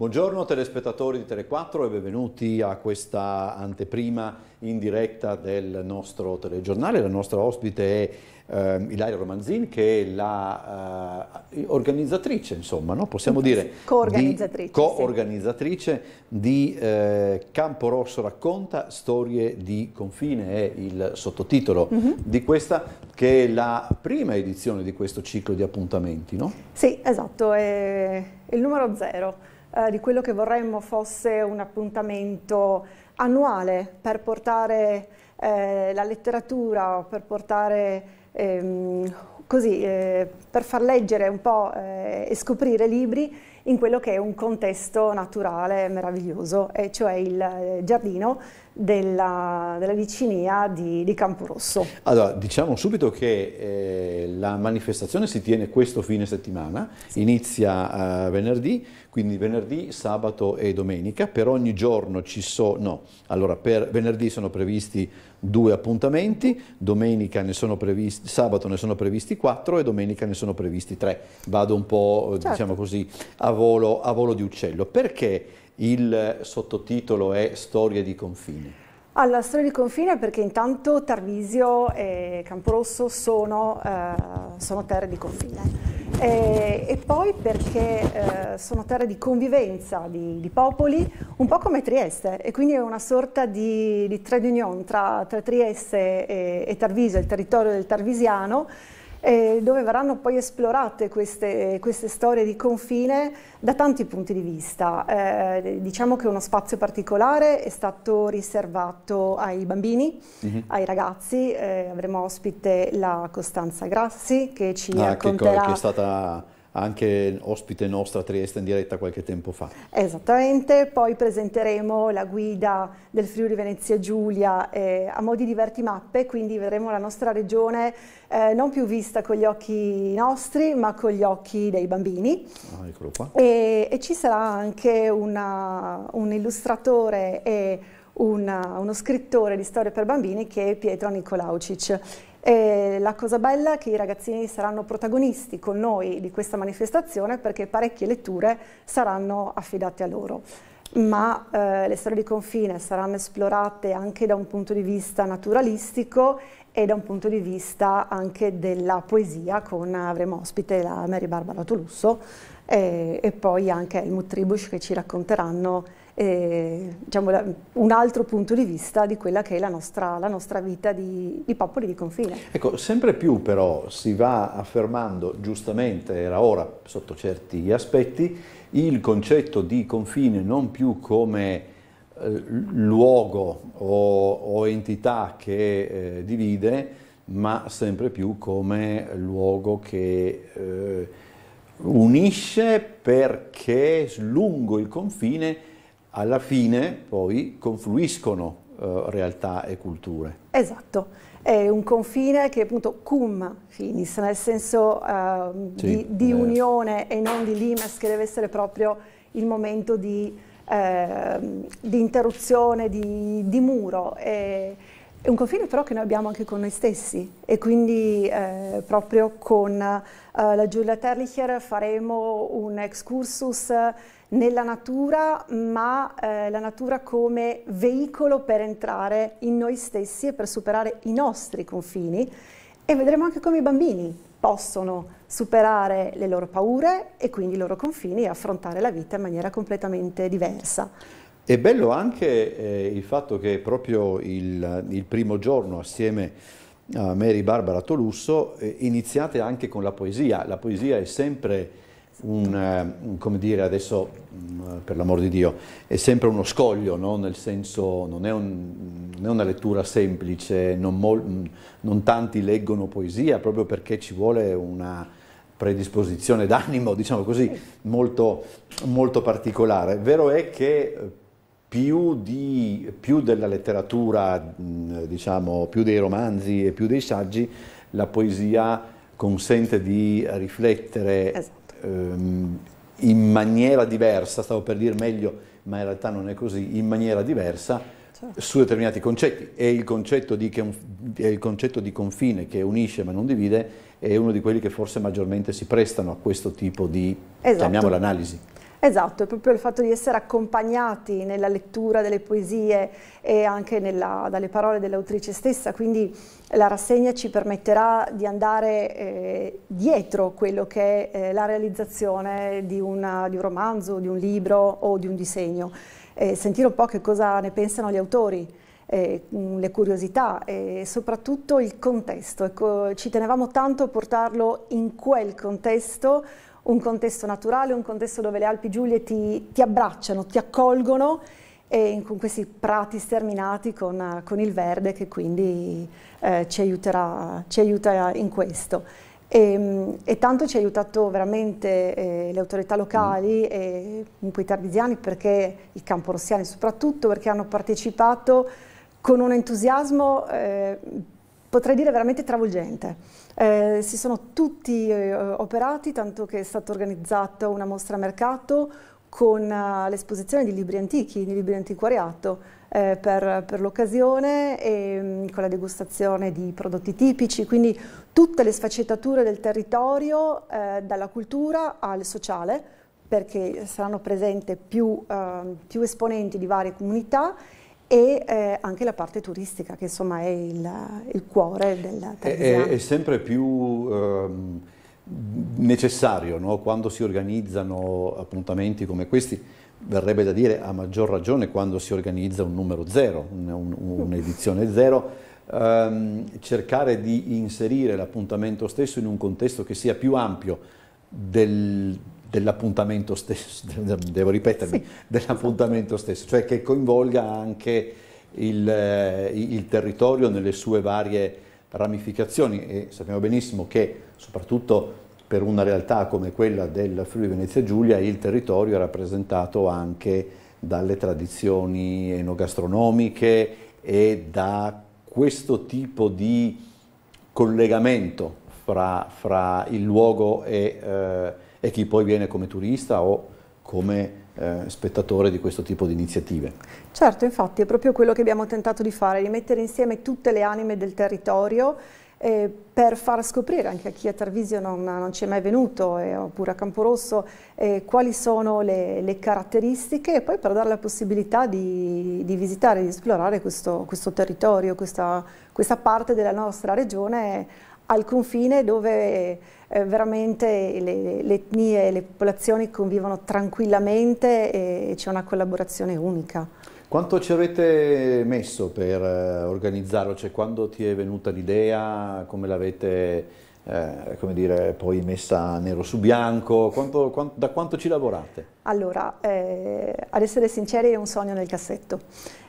Buongiorno telespettatori di Tele4 e benvenuti a questa anteprima in diretta del nostro telegiornale. La nostra ospite è eh, Ilaria Romanzin che è la eh, organizzatrice, insomma, no? possiamo dire, co-organizzatrice di, co sì. di eh, Campo Rosso racconta storie di confine, è il sottotitolo mm -hmm. di questa che è la prima edizione di questo ciclo di appuntamenti, no? Sì, esatto, è il numero zero eh, di quello che vorremmo fosse un appuntamento annuale per portare eh, la letteratura, per portare ehm, così eh, per far leggere un po' eh, e scoprire libri in quello che è un contesto naturale meraviglioso, e cioè il eh, giardino della, della vicinia di, di Camporosso. Allora, diciamo subito che eh, la manifestazione si tiene questo fine settimana, sì. inizia eh, venerdì, quindi venerdì, sabato e domenica, per ogni giorno ci sono, no, allora per venerdì sono previsti due appuntamenti, domenica ne sono previsti, sabato ne sono previsti quattro e domenica ne sono previsti tre. Vado un po' eh, certo. diciamo così a volo, a volo di uccello. Perché il sottotitolo è Storie di confini? Alla storia di confine perché intanto Tarvisio e Camporosso sono, eh, sono terre di confine. E, eh, e poi perché eh, sono terre di convivenza di, di, popoli, un po' come Trieste, e quindi è una sorta di, di trade union tra, tra Trieste e, e Tarvisio, il territorio del Tarvisiano, eh, dove verranno poi esplorate queste, queste, storie di confine da tanti punti di vista. Eh, diciamo che uno spazio particolare è stato riservato ai bambini, uh mhm. -huh. ai ragazzi, eh, avremo ospite la Costanza Grassi che ci ah, racconterà... Che, che è stata anche ospite nostra a Trieste in diretta qualche tempo fa. Esattamente, poi presenteremo la guida del Friuli Venezia Giulia eh, a modi diverti mappe, quindi vedremo la nostra regione eh, non più vista con gli occhi nostri, ma con gli occhi dei bambini. Ah, eccolo qua. E, e ci sarà anche una, un illustratore e una, uno scrittore di storie per bambini che è Pietro Nicolaucic e la cosa bella è che i ragazzini saranno protagonisti con noi di questa manifestazione perché parecchie letture saranno affidate a loro. Ma eh, le storie di confine saranno esplorate anche da un punto di vista naturalistico e da un punto di vista anche della poesia con avremo ospite la Mary Barbara Tolusso eh, e poi anche Helmut Tribusch che ci racconteranno eh, diciamo, la, un altro punto di vista di quella che è la nostra, la nostra vita di, di, popoli di confine. Ecco, sempre più però si va affermando, giustamente era ora sotto certi aspetti, il concetto di confine non più come eh, luogo o, o, entità che eh, divide, ma sempre più come luogo che eh, unisce perché lungo il confine alla fine poi confluiscono eh, realtà e culture. Esatto, è un confine che appunto cum finis, nel senso eh, sì, di, di unione e non di limes, che deve essere proprio il momento di, ehm, di interruzione, di, di muro. E, è un confine però che noi abbiamo anche con noi stessi e quindi eh, proprio con eh, la Giulia Terlicher faremo un excursus nella natura, ma eh, la natura come veicolo per entrare in noi stessi e per superare i nostri confini e vedremo anche come i bambini possono superare le loro paure e quindi i loro confini e affrontare la vita in maniera completamente diversa. È bello anche eh, il fatto che proprio il, il primo giorno assieme a Mary Barbara Tolusso eh, iniziate anche con la poesia. La poesia è sempre eh, un, come dire, adesso mm, per l'amor di Dio, è sempre uno scoglio, no? nel senso non è, un, non è, una lettura semplice, non, mol, mm, non, tanti leggono poesia proprio perché ci vuole una predisposizione d'animo, diciamo così, molto, molto particolare. Vero è che eh, più, di, più della letteratura, mm, diciamo, più dei romanzi e più dei saggi, la poesia consente di riflettere esatto ehm, in maniera diversa, stavo per dire meglio, ma in realtà non è così, in maniera diversa certo. su determinati concetti e il concetto, di, il concetto di confine che unisce ma non divide è uno di quelli che forse maggiormente si prestano a questo tipo di, esatto. chiamiamola, analisi. Esatto, è proprio il fatto di essere accompagnati nella lettura delle poesie e anche nella, dalle parole dell'autrice stessa, quindi la rassegna ci permetterà di andare eh, dietro quello che è eh, la realizzazione di, una, di un romanzo, di un libro o di un disegno, eh, sentire un po' che cosa ne pensano gli autori. Eh, mm, le curiosità e soprattutto il contesto. Ecco, ci tenevamo tanto a portarlo in quel contesto un contesto naturale, un contesto dove le Alpi Giulie ti, ti abbracciano, ti accolgono e con questi prati sterminati con, con il verde che quindi eh, ci, aiuterà, ci, aiuta in questo. E, ehm, e, tanto ci ha aiutato veramente eh, le autorità locali mm. e un po' i tardiziani perché il campo rossiani soprattutto perché hanno partecipato con un entusiasmo eh, potrei dire veramente travolgente. Eh, si sono tutti eh, operati, tanto che è stata organizzata una mostra a mercato con uh, l'esposizione di libri antichi, di libri antiquariato eh, per, per l'occasione e mh, mm, con la degustazione di prodotti tipici, quindi tutte le sfaccettature del territorio, eh, dalla cultura al sociale, perché saranno presenti più, uh, più esponenti di varie comunità e eh, anche la parte turistica che insomma è il, il cuore del Trevisan. È, è, sempre più ehm, necessario no? quando si organizzano appuntamenti come questi, verrebbe da dire a maggior ragione quando si organizza un numero zero, un'edizione un, un zero, ehm, cercare di inserire l'appuntamento stesso in un contesto che sia più ampio del, dell'appuntamento stesso, devo ripetermi, sì, dell'appuntamento stesso, cioè che coinvolga anche il, eh, il, territorio nelle sue varie ramificazioni e sappiamo benissimo che soprattutto per una realtà come quella del Friuli Venezia Giulia il territorio è rappresentato anche dalle tradizioni enogastronomiche e da questo tipo di collegamento fra, fra il luogo e eh, e chi poi viene come turista o come eh, spettatore di questo tipo di iniziative. Certo, infatti è proprio quello che abbiamo tentato di fare, di mettere insieme tutte le anime del territorio eh, per far scoprire anche a chi a Tarvisio non, non ci è mai venuto eh, oppure a Camporosso eh, quali sono le, le, caratteristiche e poi per dare la possibilità di, di visitare, di esplorare questo, questo territorio, questa, questa parte della nostra regione al confine dove eh, veramente le, le, etnie e le popolazioni convivono tranquillamente e, e c'è una collaborazione unica. Quanto ci avete messo per eh, organizzarlo? Cioè, quando ti è venuta l'idea? Come l'avete eh, come dire, poi messa nero su bianco, quanto, quant, da quanto ci lavorate? Allora, eh, ad essere sinceri è un sogno nel cassetto,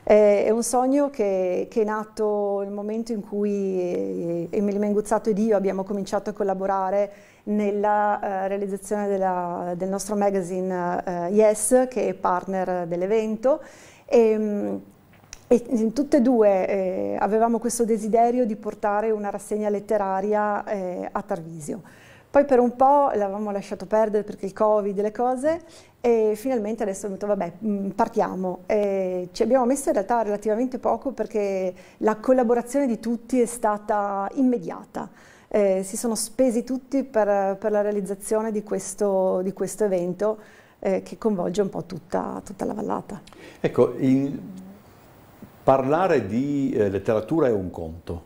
eh, è un sogno che, che, è nato nel momento in cui Emilio eh, Menguzzato ed io abbiamo cominciato a collaborare nella eh, realizzazione della, del nostro magazine eh, Yes, che è partner dell'evento, e, ehm, e tutte e due eh, avevamo questo desiderio di portare una rassegna letteraria eh, a Tarvisio. Poi per un po' l'avevamo lasciato perdere perché il Covid e le cose e finalmente adesso abbiamo detto vabbè mm, partiamo. E ci abbiamo messo in realtà relativamente poco perché la collaborazione di tutti è stata immediata. Eh, si sono spesi tutti per, per la realizzazione di questo, di questo evento eh, che coinvolge un po' tutta, tutta la vallata. Ecco, il Parlare di eh, letteratura è un conto,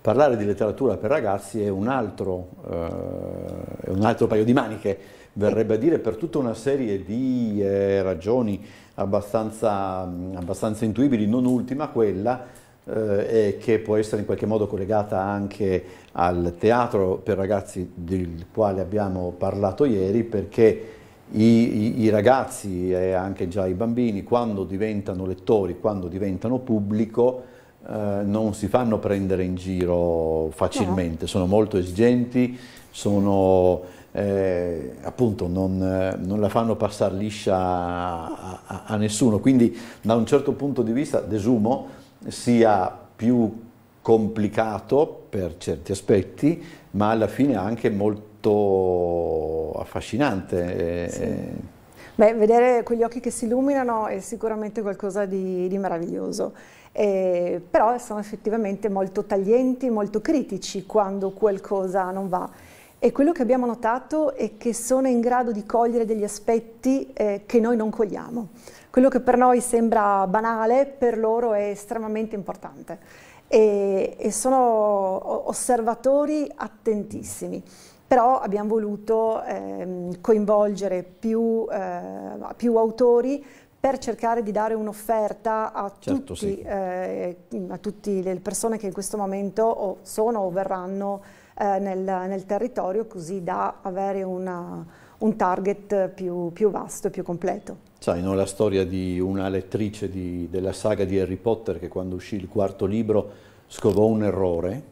parlare di letteratura per ragazzi è un altro, eh, un altro paio di maniche, verrebbe a dire, per tutta una serie di eh, ragioni abbastanza, mm, abbastanza, intuibili, non ultima quella eh, che può essere in qualche modo collegata anche al teatro per ragazzi del quale abbiamo parlato ieri, perché i, i, ragazzi e anche già i bambini quando diventano lettori, quando diventano pubblico, eh, non si fanno prendere in giro facilmente, no. sono molto esigenti, sono, eh, appunto non, non, la fanno passare liscia a, a, a, nessuno, quindi da un certo punto di vista desumo sia più complicato per certi aspetti, ma alla fine anche molto molto affascinante. Eh, sì. Eh. Beh, vedere quegli occhi che si illuminano è sicuramente qualcosa di, di meraviglioso, eh, però sono effettivamente molto taglienti, molto critici quando qualcosa non va. E quello che abbiamo notato è che sono in grado di cogliere degli aspetti eh, che noi non cogliamo. Quello che per noi sembra banale, per loro è estremamente importante. E, e sono osservatori attentissimi però abbiamo voluto ehm, coinvolgere più, eh, più autori per cercare di dare un'offerta a, certo, tutti, sì. eh, a tutte le persone che in questo momento o sono o verranno eh, nel, nel, territorio, così da avere una, un target più, più vasto e più completo. Sai, no, la storia di una lettrice di, della saga di Harry Potter che quando uscì il quarto libro scovò un errore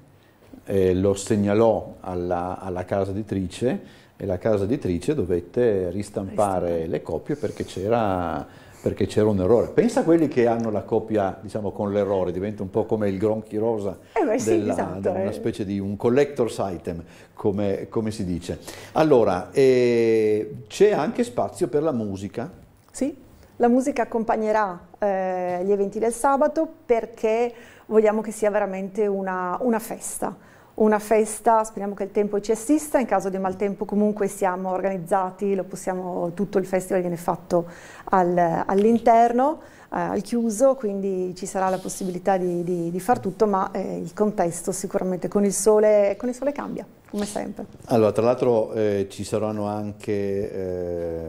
eh, lo segnalò alla, alla, casa editrice e la casa editrice dovette ristampare Ristampa. le copie perché c'era perché c'era un errore. Pensa a quelli che hanno la copia diciamo, con l'errore, diventa un po' come il gronchi rosa, eh sì, della, esatto, eh. una eh. specie di un collector's item, come, come si dice. Allora, eh, c'è anche spazio per la musica? Sì, la musica accompagnerà eh, gli eventi del sabato perché vogliamo che sia veramente una, una festa una festa, speriamo che il tempo ci assista, in caso di maltempo comunque siamo organizzati, possiamo, tutto il festival viene fatto al, all'interno, eh, al chiuso, quindi ci sarà la possibilità di, di, di far tutto, ma eh, il contesto sicuramente con il, sole, con il sole cambia come sempre. Allora, tra l'altro eh, ci saranno anche,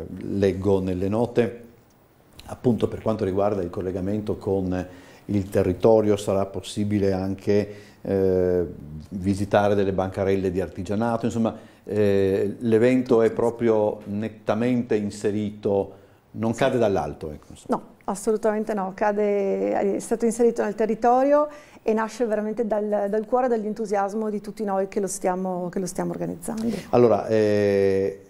eh, leggo nelle note, appunto per quanto riguarda il collegamento con il territorio sarà possibile anche eh, visitare delle bancarelle di artigianato, insomma eh, l'evento è proprio nettamente inserito, non cade dall'alto. Ecco, no, assolutamente no, cade, è stato inserito nel territorio e nasce veramente dal, dal cuore e dall'entusiasmo di tutti noi che lo stiamo, che lo stiamo organizzando. Allora, eh,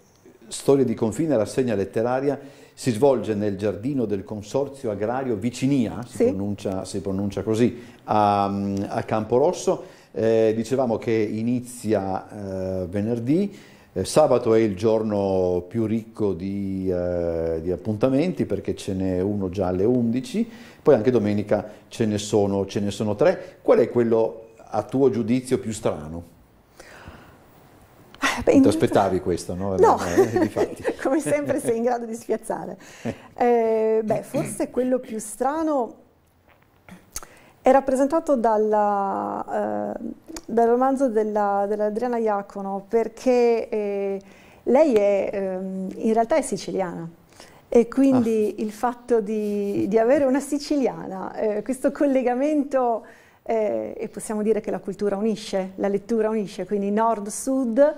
Storie di confine, rassegna letteraria si svolge nel giardino del Consorzio Agrario Vicinia, si, sì. pronuncia, si pronuncia, così, a, a Camporosso. Eh, dicevamo che inizia eh, venerdì, eh, sabato è il giorno più ricco di, eh, di, appuntamenti perché ce n'è uno già alle 11, poi anche domenica ce ne, sono, ce ne sono tre. Qual è quello a tuo giudizio più strano? Beh, Ti aspettavi questo, no? no. Eh, eh, come sempre sei in grado di spiazzare. Eh. eh, beh, forse quello più strano è rappresentato dalla, eh, dal romanzo dell'Adriana dell Iacono, perché lei è, ehm, in realtà è siciliana. E quindi ah. il fatto di, di, avere una siciliana, questo collegamento eh, e possiamo dire che la cultura unisce, la lettura unisce, quindi nord-sud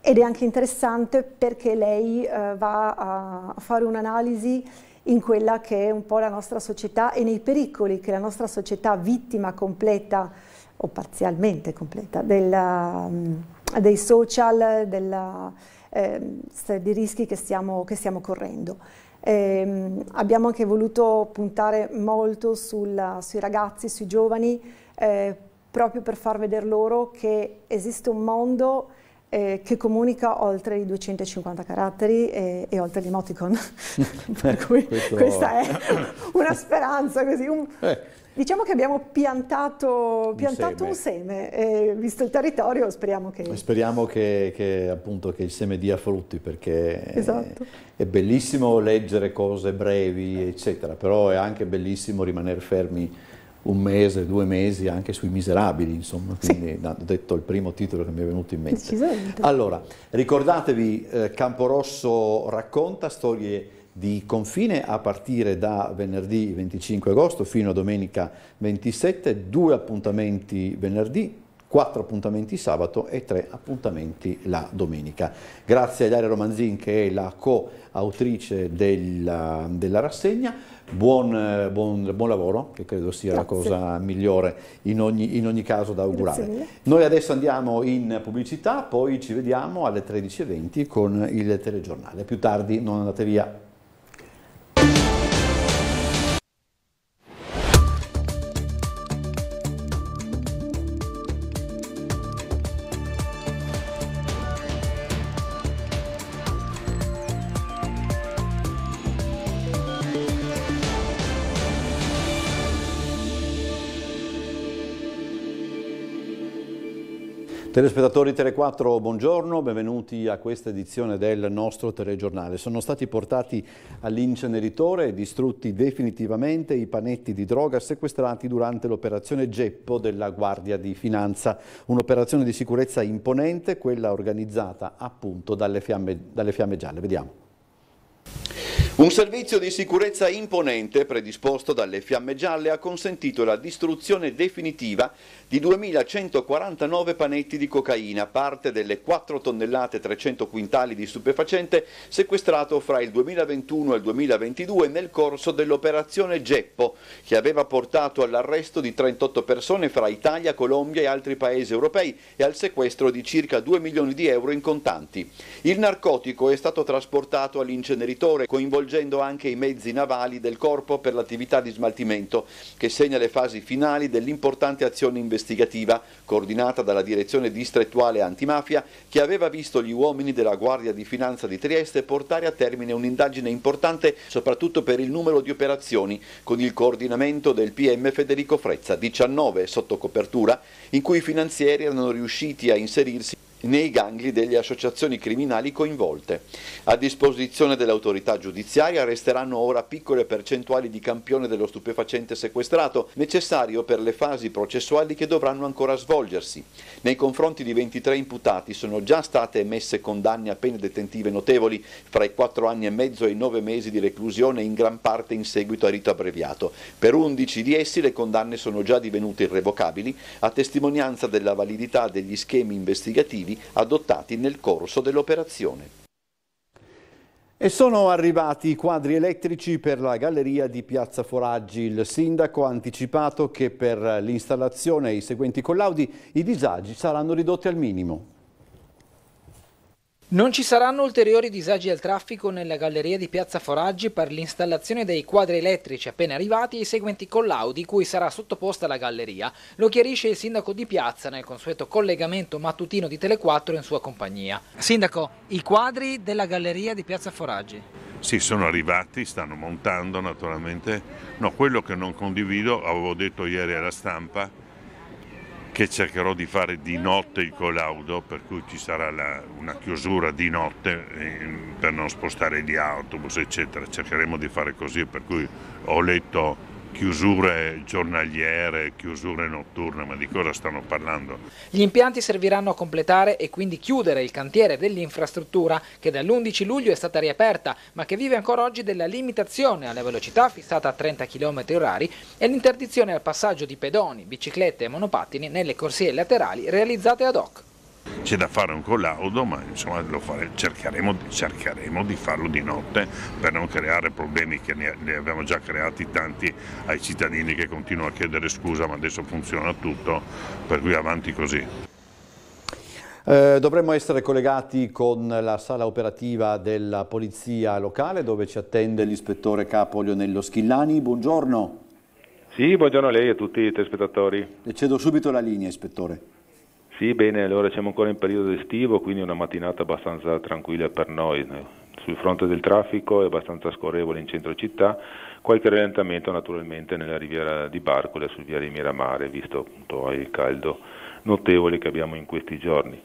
ed è anche interessante perché lei eh, va a, fare un'analisi in quella che è un po' la nostra società e nei pericoli che la nostra società vittima completa o parzialmente completa della, mm, dei social, della, eh, di rischi che stiamo, che stiamo correndo. Eh, abbiamo anche voluto puntare molto sulla, sui ragazzi, sui giovani, eh, proprio per far vedere loro che esiste un mondo eh, che comunica oltre i 250 caratteri e, e oltre gli emoticon. per eh, cui Questo... questa è una speranza, così, un... Eh. Diciamo che abbiamo piantato, piantato un seme, un seme eh, visto il territorio speriamo che... Speriamo che, che, appunto, che il seme dia frutti perché esatto. è, è, bellissimo leggere cose brevi eccetera, però è anche bellissimo rimanere fermi un mese, due mesi anche sui miserabili, insomma, quindi sì. ho detto il primo titolo che mi è venuto in mente. Allora, ricordatevi eh, Camporosso racconta storie di confine a partire da venerdì 25 agosto fino a domenica 27, due appuntamenti venerdì, quattro appuntamenti sabato e tre appuntamenti la domenica. Grazie a Daria Romanzin che è la coautrice della, della rassegna buon, eh, buon, buon lavoro, che credo sia Grazie. la cosa migliore in ogni, in ogni caso da augurare. Noi adesso andiamo in pubblicità, poi ci vediamo alle 13.20 con il telegiornale. Più tardi non andate via. Telespettatori Tele4, buongiorno, benvenuti a questa edizione del nostro telegiornale. Sono stati portati all'inceneritore e distrutti definitivamente i panetti di droga sequestrati durante l'operazione Geppo della Guardia di Finanza. Un'operazione di sicurezza imponente, quella organizzata appunto dalle fiamme, dalle fiamme gialle. Vediamo. Un servizio di sicurezza imponente predisposto dalle Fiamme Gialle ha consentito la distruzione definitiva di 2.149 panetti di cocaina, parte delle 4 tonnellate 300 quintali di stupefacente sequestrato fra il 2021 e il 2022 nel corso dell'operazione Geppo, che aveva portato all'arresto di 38 persone fra Italia, Colombia e altri paesi europei e al sequestro di circa 2 milioni di euro in contanti. Il narcotico è stato trasportato all'inceneritore coinvolgendo coinvolgendo anche i mezzi navali del corpo per l'attività di smaltimento che segna le fasi finali dell'importante azione investigativa coordinata dalla direzione distrettuale antimafia che aveva visto gli uomini della Guardia di Finanza di Trieste portare a termine un'indagine importante soprattutto per il numero di operazioni con il coordinamento del PM Federico Frezza, 19 sotto copertura, in cui i finanzieri erano riusciti a inserirsi nei gangli delle associazioni criminali coinvolte. A disposizione dell'autorità giudiziaria resteranno ora piccole percentuali di campione dello stupefacente sequestrato, necessario per le fasi processuali che dovranno ancora svolgersi. Nei confronti di 23 imputati sono già state emesse condanne a pene detentive notevoli, fra i 4 anni e mezzo e i 9 mesi di reclusione, in gran parte in seguito a rito abbreviato. Per 11 di essi le condanne sono già divenute irrevocabili, a testimonianza della validità degli schemi investigativi civili adottati nel corso dell'operazione. E sono arrivati i quadri elettrici per la galleria di Piazza Foraggi. Il sindaco ha anticipato che per l'installazione e i seguenti collaudi i disagi saranno ridotti al minimo. Non ci saranno ulteriori disagi al traffico nella galleria di Piazza Foraggi per l'installazione dei quadri elettrici appena arrivati e i seguenti collaudi cui sarà sottoposta la galleria. Lo chiarisce il sindaco di Piazza nel consueto collegamento mattutino di Tele4 in sua compagnia. Sindaco, i quadri della galleria di Piazza Foraggi. Sì, sono arrivati, stanno montando naturalmente. No, quello che non condivido, avevo detto ieri alla stampa, che cercherò di fare di notte il collaudo, per cui ci sarà la, una chiusura di notte eh, per non spostare gli autobus, eccetera. Cercheremo di fare così, per cui ho letto chiusure giornaliere, chiusure notturne, ma di cosa stanno parlando? Gli impianti serviranno a completare e quindi chiudere il cantiere dell'infrastruttura che dall'11 luglio è stata riaperta, ma che vive ancora oggi della limitazione alla velocità fissata a 30 km h e l'interdizione al passaggio di pedoni, biciclette e monopattini nelle corsie laterali realizzate ad hoc. C'è da fare un collaudo, ma insomma fare, cercheremo, cercheremo, di farlo di notte per non creare problemi che ne, ne abbiamo già creati tanti ai cittadini che continuano a chiedere scusa, ma adesso funziona tutto, per cui avanti così. Eh, dovremmo essere collegati con la sala operativa della polizia locale dove ci attende l'ispettore capo Lionello Schillani. Buongiorno. Sì, buongiorno a lei e a tutti i telespettatori. Le cedo subito la linea, ispettore. Sì, bene, allora siamo ancora in periodo estivo, quindi una mattinata abbastanza tranquilla per noi. Sul fronte del traffico è abbastanza scorrevole in centro città, qualche rallentamento naturalmente nella riviera di Barcole, sul via di Miramare, visto appunto il caldo notevole che abbiamo in questi giorni.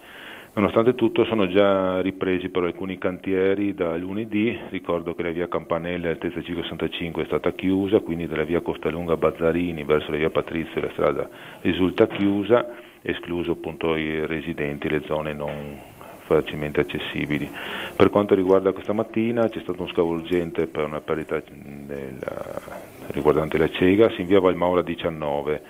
Nonostante tutto sono già ripresi però alcuni cantieri da lunedì, ricordo che la via Campanella altezza 565 è stata chiusa, quindi dalla via Costalunga Bazzarini verso la via Patrizio la strada risulta chiusa escluso appunto i residenti, le zone non facilmente accessibili. Per quanto riguarda questa mattina c'è stato uno scavolgente per una parità riguardante la cega, si inviava il Maura 19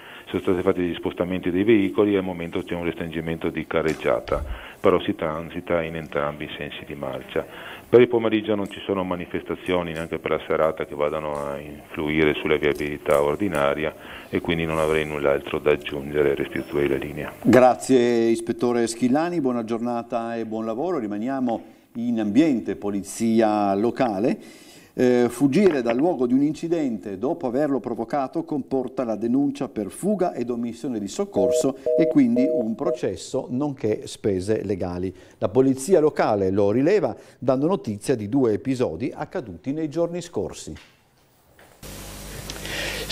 sono stati fatti degli spostamenti dei veicoli e al momento c'è un restringimento di carreggiata, però si transita in entrambi i sensi di marcia. Per il pomeriggio non ci sono manifestazioni neanche per la serata che vadano a influire sulla viabilità ordinaria e quindi non avrei null'altro da aggiungere e restituire la linea. Grazie ispettore Schillani, buona giornata e buon lavoro, rimaniamo in ambiente polizia locale. Eh, fuggire dal luogo di un incidente dopo averlo provocato comporta la denuncia per fuga ed omissione di soccorso e quindi un processo nonché spese legali. La polizia locale lo rileva dando notizia di due episodi accaduti nei giorni scorsi.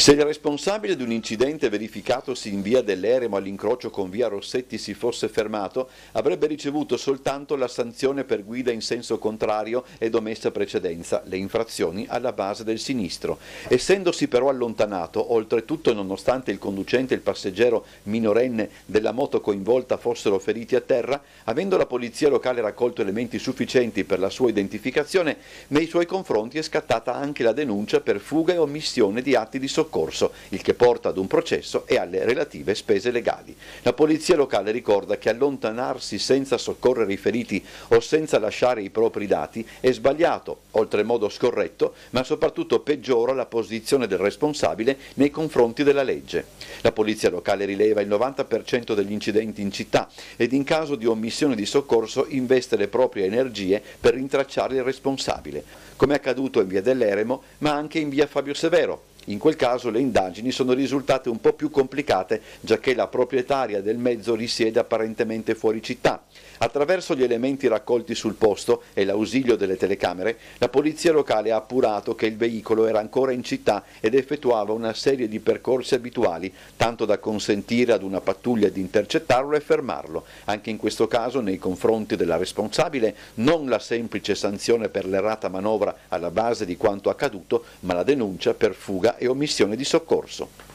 Se il responsabile di un incidente verificatosi in via dell'Eremo all'incrocio con via Rossetti si fosse fermato, avrebbe ricevuto soltanto la sanzione per guida in senso contrario ed omessa precedenza, le infrazioni alla base del sinistro. Essendosi però allontanato, oltretutto nonostante il conducente e il passeggero minorenne della moto coinvolta fossero feriti a terra, avendo la polizia locale raccolto elementi sufficienti per la sua identificazione, nei suoi confronti è scattata anche la denuncia per fuga e omissione di atti di soccorso soccorso, il che porta ad un processo e alle relative spese legali. La polizia locale ricorda che allontanarsi senza soccorrere i feriti o senza lasciare i propri dati è sbagliato, oltremodo scorretto, ma soprattutto peggiora la posizione del responsabile nei confronti della legge. La polizia locale rileva il 90% degli incidenti in città ed in caso di omissione di soccorso investe le proprie energie per rintracciare il responsabile, come è accaduto in via dell'Eremo ma anche in via Fabio Severo, in quel caso le indagini sono risultate un po' più complicate, giacché la proprietaria del mezzo risiede apparentemente fuori città. Attraverso gli elementi raccolti sul posto e l'ausilio delle telecamere, la polizia locale ha appurato che il veicolo era ancora in città ed effettuava una serie di percorsi abituali, tanto da consentire ad una pattuglia di intercettarlo e fermarlo. Anche in questo caso, nei confronti della responsabile, non la semplice sanzione per l'errata manovra alla base di quanto accaduto, ma la denuncia per fuga fuga e omissione di soccorso.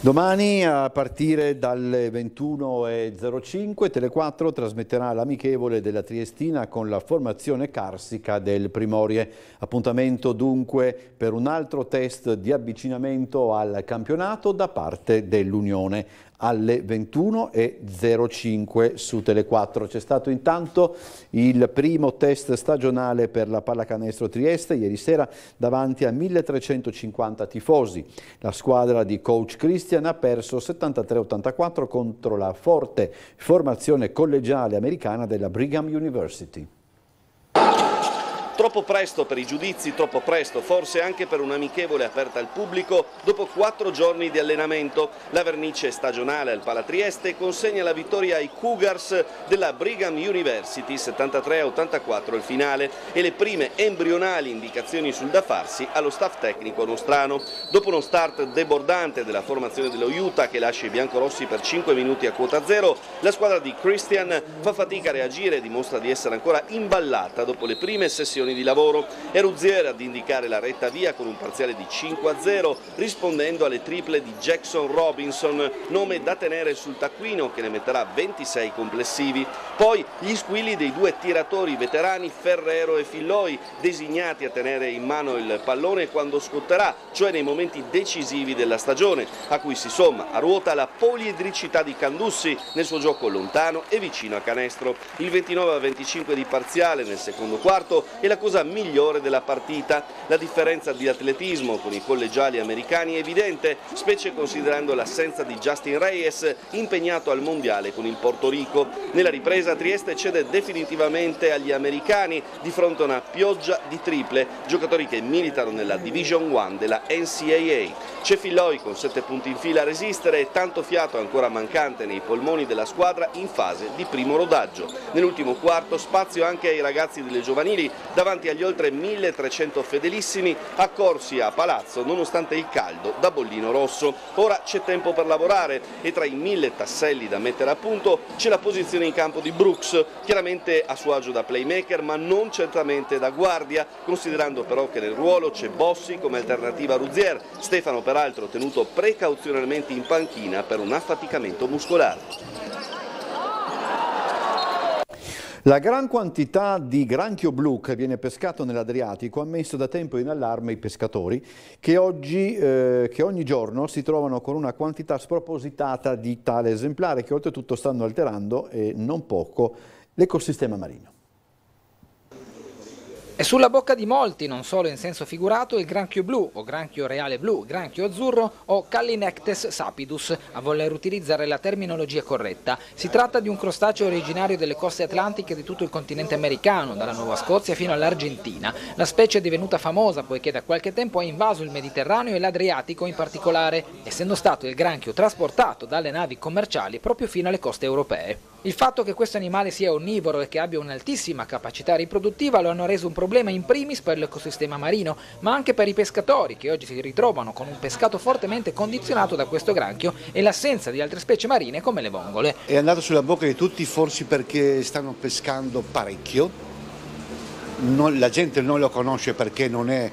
Domani a partire dalle 21.05 Tele4 trasmetterà l'amichevole della Triestina con la formazione carsica del Primorie. Appuntamento dunque per un altro test di avvicinamento al campionato da parte dell'Unione alle 21.05 su Tele4. C'è stato intanto il primo test stagionale per la pallacanestro Trieste ieri sera davanti a 1350 tifosi. La squadra di coach Christian ha perso 73-84 contro la forte formazione collegiale americana della Brigham University. Troppo presto per i giudizi, troppo presto forse anche per un'amichevole aperta al pubblico dopo quattro giorni di allenamento. La vernice stagionale al Palatrieste consegna la vittoria ai Cougars della Brigham University 73-84 il finale e le prime embrionali indicazioni sul da farsi allo staff tecnico nostrano. Dopo uno start debordante della formazione dello Utah che lascia i biancorossi per 5 minuti a quota zero, la squadra di Christian fa fatica a reagire e dimostra di essere ancora imballata dopo le prime sessioni di lavoro. È Ruzier ad indicare la retta via con un parziale di 5 a 0 rispondendo alle triple di Jackson Robinson, nome da tenere sul taccuino che ne metterà 26 complessivi. Poi gli squilli dei due tiratori veterani Ferrero e Filloi designati a tenere in mano il pallone quando scotterà, cioè nei momenti decisivi della stagione, a cui si somma a ruota la poliedricità di Candussi nel suo gioco lontano e vicino a canestro. Il 29 a 25 di parziale nel secondo quarto e la la cosa migliore della partita. La differenza di atletismo con i collegiali americani è evidente, specie considerando l'assenza di Justin Reyes impegnato al mondiale con il Porto Rico. Nella ripresa Trieste cede definitivamente agli americani di fronte a una pioggia di triple, giocatori che militano nella Division 1 della NCAA. C'è Filloi con 7 punti in fila a resistere e tanto fiato ancora mancante nei polmoni della squadra in fase di primo rodaggio. Nell'ultimo quarto spazio anche ai ragazzi delle giovanili da davanti agli oltre 1300 fedelissimi accorsi a Palazzo nonostante il caldo da bollino rosso. Ora c'è tempo per lavorare e tra i mille tasselli da mettere a punto c'è la posizione in campo di Brooks, chiaramente a suo agio da playmaker ma non certamente da guardia, considerando però che nel ruolo c'è Bossi come alternativa a Ruzier, Stefano peraltro tenuto precauzionalmente in panchina per un affaticamento muscolare. La gran quantità di granchio blu che viene pescato nell'Adriatico ha messo da tempo in allarme i pescatori che, oggi, eh, che, ogni giorno si trovano con una quantità spropositata di tale esemplare che oltretutto stanno alterando e non poco l'ecosistema marino. È sulla bocca di molti, non solo in senso figurato, il granchio blu o granchio reale blu, granchio azzurro o Callinectes sapidus, a voler utilizzare la terminologia corretta. Si tratta di un crostaceo originario delle coste atlantiche di tutto il continente americano, dalla Nuova Scozia fino all'Argentina. La specie è divenuta famosa poiché da qualche tempo ha invaso il Mediterraneo e l'Adriatico in particolare, essendo stato il granchio trasportato dalle navi commerciali proprio fino alle coste europee. Il fatto che questo animale sia onnivoro e che abbia un'altissima capacità riproduttiva lo hanno reso un problema problema in primis per l'ecosistema marino, ma anche per i pescatori che oggi si ritrovano con un pescato fortemente condizionato da questo granchio e l'assenza di altre specie marine come le vongole. È andato sulla bocca di tutti forse perché stanno pescando parecchio, non, la gente non lo conosce perché non è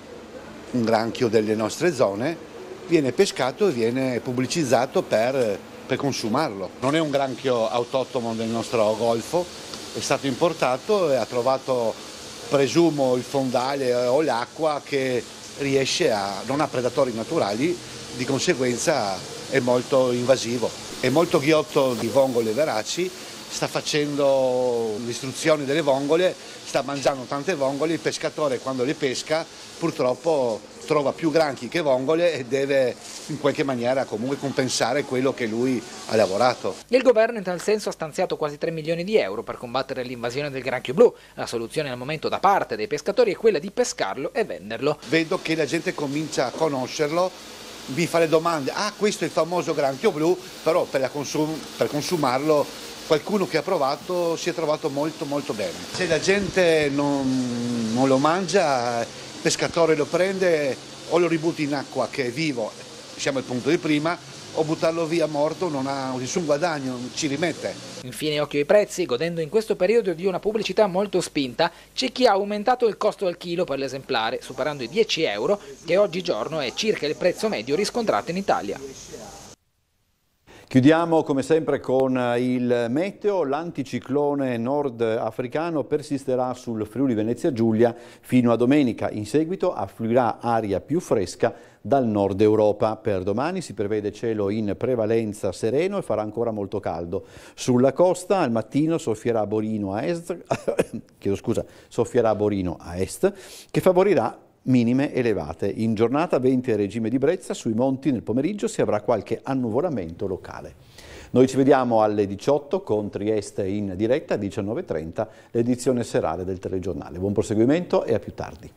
un granchio delle nostre zone, viene pescato e viene pubblicizzato per, per consumarlo. Non è un granchio autotomo del nostro golfo, è stato importato e ha trovato presumo il fondale eh, o l'acqua che riesce a, non ha predatori naturali, di conseguenza è molto invasivo. È molto ghiotto di vongole veraci sta facendo l'istruzione delle vongole, sta mangiando tante vongole, il pescatore quando le pesca purtroppo trova più granchi che vongole e deve in qualche maniera comunque compensare quello che lui ha lavorato. Il governo in tal senso ha stanziato quasi 3 milioni di euro per combattere l'invasione del granchio blu. La soluzione al momento da parte dei pescatori è quella di pescarlo e venderlo. Vedo che la gente comincia a conoscerlo, vi fa le domande, ah questo è il famoso granchio blu, però per, consum per consumarlo qualcuno che ha provato si è trovato molto molto bene. Se la gente non, non lo mangia, il pescatore lo prende o lo ributta in acqua che è vivo, siamo al punto di prima, o buttarlo via morto non ha nessun guadagno, ci rimette. Infine occhio ai prezzi, godendo in questo periodo di una pubblicità molto spinta, c'è chi ha aumentato il costo al chilo per l'esemplare, superando i 10 euro, che oggigiorno è circa il prezzo medio riscontrato in Italia. Chiudiamo come sempre con il meteo, l'anticiclone nordafricano persisterà sul Friuli Venezia Giulia fino a domenica, in seguito affluirà aria più fresca dal nord Europa. Per domani si prevede cielo in prevalenza sereno e farà ancora molto caldo. Sulla costa al mattino soffierà Borino a est, chiedo scusa, soffierà Borino a est che favorirà minime elevate. In giornata 20 a regime di brezza, sui monti nel pomeriggio si avrà qualche annuvolamento locale. Noi ci vediamo alle 18 con Trieste in diretta, 19.30, l'edizione serale del telegiornale. Buon proseguimento e a più tardi.